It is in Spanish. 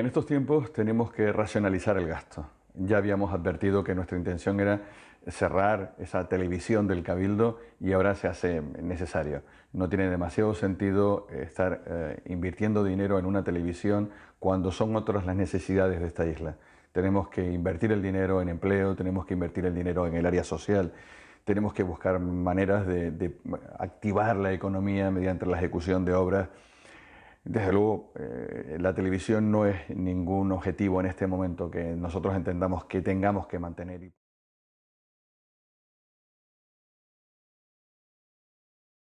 en estos tiempos tenemos que racionalizar el gasto. Ya habíamos advertido que nuestra intención era cerrar esa televisión del cabildo y ahora se hace necesario. No tiene demasiado sentido eh, estar eh, invirtiendo dinero en una televisión cuando son otras las necesidades de esta isla. Tenemos que invertir el dinero en empleo, tenemos que invertir el dinero en el área social, tenemos que buscar maneras de activar la economía mediante la ejecución de obras desde luego, eh, la televisión no es ningún objetivo en este momento que nosotros entendamos que tengamos que mantener.